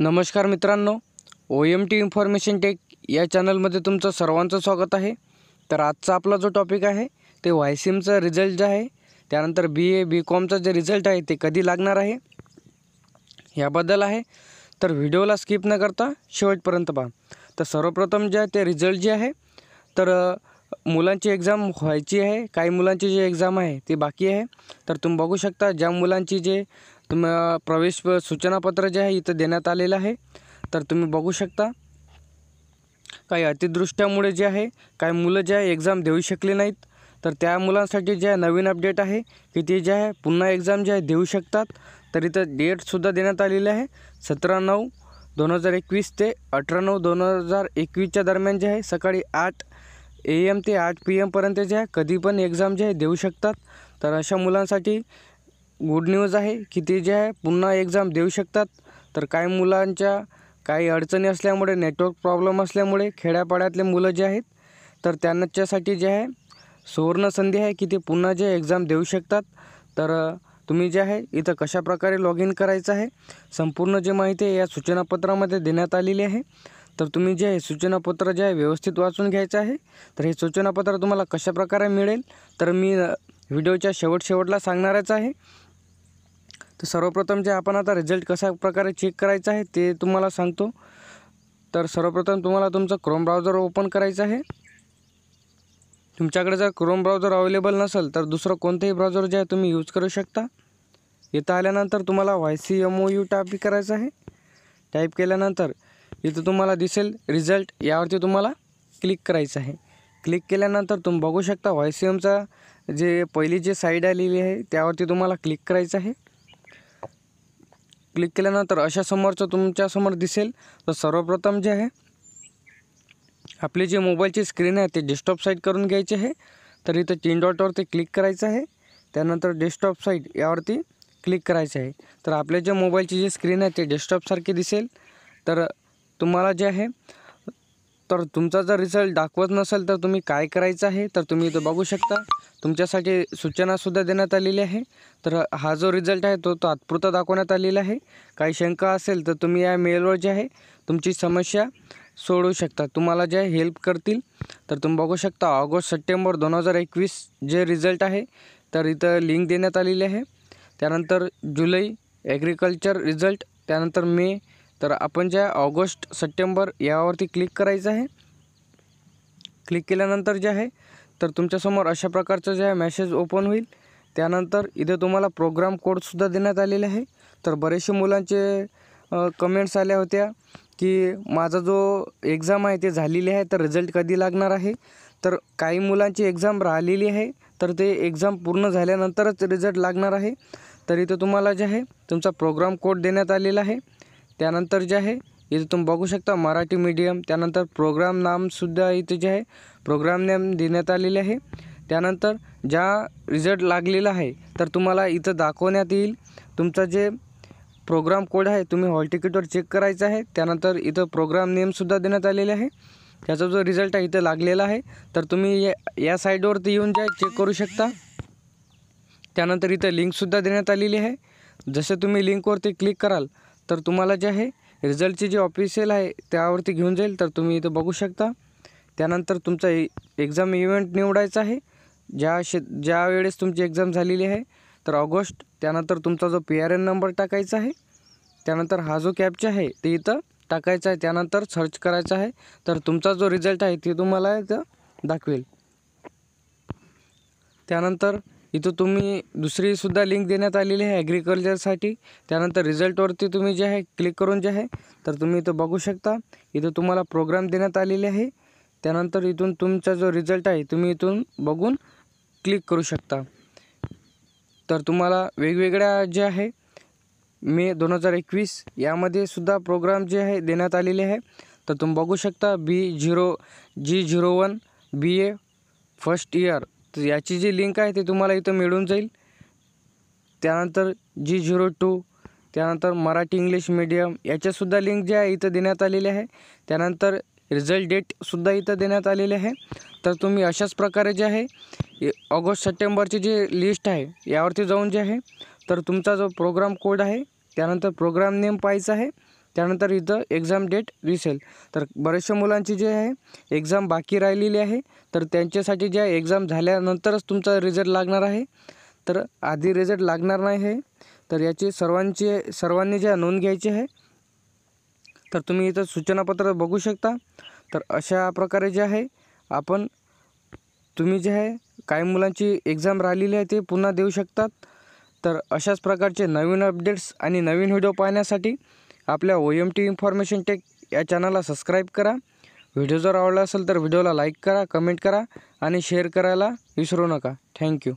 नमस्कार मित्रांनो O M T information tech या चॅनलमध्ये तुमचं सर्वांचं स्वागत आहे तर आजचा आपला जो टॉपिक आहे ते वाय सी एमचा रिझल्ट जे आहे त्यानंतर बी ए बी कॉमचं जे रिझल्ट आहे ते कधी लागणार आहे याबद्दल आहे तर व्हिडिओला स्किप न करता शेवटपर्यंत पहा तर सर्वप्रथम जे आहे ते रिझल्ट जे आहे तर मुलांची एक्झाम व्हायची आहे काही मुलांची जी एक्झाम आहे ती बाकी आहे तर तुम्ही बघू शकता ज्या मुलांची जे तुम प्रवेश सूचनापत्र जे आहे इथं देण्यात आलेलं आहे तर तुम्ही बघू शकता काही अतिदृष्ट्यामुळे जे आहे काही मुलं जे आहे एक्झाम देऊ शकले नाहीत तर त्या मुलांसाठी जे आहे नवीन अपडेट आहे की ते जे आहे पुन्हा एक्झाम जे आहे देऊ शकतात तर इथं डेटसुद्धा देण्यात आलेली आहे सतरा नऊ दोन हजार एकवीस ते अठरा नऊ दोन हजार एकवीसच्या दरम्यान जे आहे सकाळी आठ ए एम ते आठ पी एमपर्यंत जे आहे कधी पण एक्झाम जे आहे देऊ शकतात तर अशा मुलांसाठी गुड न्यूज आहे की ते जे आहे पुन्हा एक्झाम देऊ शकतात तर काही मुलांच्या काही अडचणी असल्यामुळे नेटवर्क प्रॉब्लेम असल्यामुळे खेड्यापाड्यातले मुलं जे आहेत तर त्यांच्यासाठी जे आहे संधी आहे की ते पुन्हा जे एक्झाम देऊ शकतात तर तुम्ही जे आहे इथं कशाप्रकारे लॉग इन करायचं आहे संपूर्ण जे माहिती आहे या सूचनापत्रामध्ये देण्यात आलेली आहे तर तुम्ही जे आहे सूचनापत्र जे आहे व्यवस्थित वाचून घ्यायचं आहे तर हे सूचनापत्र तुम्हाला कशाप्रकारे मिळेल तर मी व्हिडिओच्या शेवट शेवटला सांगणारच आहे तर सर्वप्रथम जे आपण आता रिझल्ट कशा प्रकारे चेक करायचा आहे ते तुम्हाला सांगतो तर सर्वप्रथम तुम्हाला तुमचं क्रोम ब्राउझर ओपन करायचं आहे तुमच्याकडे जर क्रोम ब्राउझर अवेलेबल नसेल तर दुसरं कोणतंही ब्राउझर जे आहे तुम्ही यूज करू शकता इथं आल्यानंतर तुम्हाला Y C M O U type करायचं आहे टाईप केल्यानंतर इथं तुम्हाला दिसेल रिझल्ट यावरती तुम्हाला क्लिक करायचं आहे क्लिक केल्यानंतर तुम्ही बघू शकता वाय सी एमचा जे पहिली जे साईड आलेली आहे त्यावरती तुम्हाला क्लिक करायचं आहे क्लिक केल्यानंतर अशा समोरचं तुमच्यासमोर दिसेल तर सर्वप्रथम जे आहे आपले जे मोबाईलची स्क्रीन आहे ते डेस्कटॉप साईट करून घ्यायचे आहे तर इथं तीन डॉटवरती क्लिक करायचं आहे त्यानंतर डेस्कटॉप साईट यावरती क्लिक करायचं आहे तर आपल्या जे मोबाईलची जी स्क्रीन आहे ते डेस्कटॉपसारखी दिसेल तर तुम्हाला जे आहे तर तुमचा जर रिझल्ट दाखवत नसेल तर तुम्ही काय करायचं आहे तर तुम्ही इथं बघू शकता तुमच्यासाठी सूचनासुद्धा देण्यात आलेली आहे तर हा जो रिझल्ट आहे तो तात्पुरता दाखवण्यात आलेला आहे काही शंका असेल तर तुम्ही या मेलवर जे आहे तुमची समस्या सोडवू शकता तुम्हाला जे हेल्प करतील तर तुम्ही बघू शकता ऑगस्ट सप्टेंबर दोन हजार एकवीस जे रिझल्ट आहे तर इथं लिंक देण्यात आलेली आहे त्यानंतर जुलै ॲग्रिकल्चर रिझल्ट त्यानंतर मे तर आपण ज्या ऑगस्ट सप्टेंबर यावरती क्लिक करायचं आहे क्लिक केल्यानंतर जे आहे तर तुमच्यासमोर अशा प्रकारचं जे आहे मॅसेज ओपन होईल त्यानंतर इथे तुम्हाला प्रोग्राम कोडसुद्धा देण्यात आलेले आहे तर बरेचसे मुलांचे कमेंट्स आल्या होत्या की माझा जो एक्झाम आहे ते झालेली आहे तर रिझल्ट कधी लागणार आहे तर काही मुलांची एक्झाम राहिलेली आहे तर ते एक्झाम पूर्ण झाल्यानंतरच रिझल्ट लागणार आहे तर इथे तुम्हाला जे आहे तुमचा प्रोग्राम कोड देण्यात आलेला आहे त्यानंतर जे आहे इथे तुम्ही बघू शकता मराठी मीडियम त्यानंतर प्रोग्राम नामसुद्धा इथे जे आहे प्रोग्राम नेम देण्यात आलेले आहे त्यानंतर ज्या रिझल्ट लागलेला आहे तर तुम्हाला इथं दाखवण्यात येईल तुमचं जे प्रोग्राम कोड आहे तुम्ही हॉल तिकीटवर चेक करायचं आहे त्यानंतर इथं प्रोग्राम नेमसुद्धा देण्यात आलेले आहे त्याचा जो रिझल्ट आहे इथं लागलेला आहे तर तुम्ही या या साईडवरती येऊन जा चेक करू शकता त्यानंतर इथं लिंकसुद्धा देण्यात आलेली आहे जसं तुम्ही लिंकवरती क्लिक कराल तर तुम्हाला जे आहे रिझल्टची जी ऑफिशियल आहे त्यावरती घेऊन जाईल तर तुम्ही इथं बघू शकता त्यानंतर तुमचा एक्झाम इव्हेंट निवडायचा आहे ज्या शे ज्या वेळेस तुमची एक्झाम झालेली आहे तर ऑगस्ट त्यानंतर तुमचा जो पी आर एन नंबर टाकायचा आहे त्यानंतर हा जो कॅबचे आहे ते इथं टाकायचा आहे त्यानंतर सर्च करायचा आहे तर तुमचा जो रिझल्ट आहे ते तुम्हाला इथं दाखवेल त्यानंतर इथं तुम्ही दुसरीसुद्धा लिंक देण्यात आलेली आहे ॲग्रिकल्चरसाठी त्यानंतर रिझल्टवरती तुम्ही जे आहे क्लिक करून जे आहे तर तुम्ही इथं बघू शकता इथं तुम्हाला प्रोग्राम देण्यात आलेले आहे त्यानंतर इथून तुमचा जो रिझल्ट आहे तुम्ही इथून बघून क्लिक करू शकता तर तुम्हाला वेगवेगळ्या जे आहे मे दोन हजार एकवीस यामध्ये सुद्धा प्रोग्राम जे आहे देण्यात आलेले आहे तर तुम्ही बघू शकता B zero G zero one B A first year तर याची जी लिंक आहे ती तुम्हाला इथं मिळून जाईल त्यानंतर जी झिरो टू त्यानंतर मराठी इंग्लिश मीडियम याच्यासुद्धा लिंक जे आहे इथं देण्यात आलेली आहे त्यानंतर रिझल्ट डेटसुद्धा इथं देण्यात आलेले आहे तर तुम्ही अशाच प्रकारे जे आहे ऑगस्ट सप्टेंबरची जी लिस्ट आहे यावरती जाऊन जे आहे तर तुमचा जो प्रोग्राम कोड आहे त्यानंतर प्रोग्राम नेम पाहायचा आहे त्यानंतर इथं एक्झाम डेट दिसेल तर बऱ्याचशा मुलांची जे आहे एक्झाम बाकी राहिलेली आहे तर त्यांच्यासाठी जे एक्झाम झाल्यानंतरच तुमचा रिझल्ट लागणार आहे तर आधी रिझल्ट लागणार नाही आहे तर याची सर्वांची सर्वांनी ज्या नोंद घ्यायची आहे तर तुम्ही इथं सूचनापत्र बघू शकता तर अशा प्रकारे जे आहे आपण तुम्ही जे आहे काही मुलांची एक्झाम राहिलेली आहे ते पुन्हा देऊ शकतात तर अशाच प्रकारचे नवीन अपडेट्स आणि नवीन व्हिडिओ पाहण्यासाठी आपल्या O M T information tech या चॅनलला सबस्क्राईब करा व्हिडिओ जर आवडला असेल तर व्हिडिओला लाईक करा कमेंट करा आणि शेअर करायला विसरू नका थँक्यू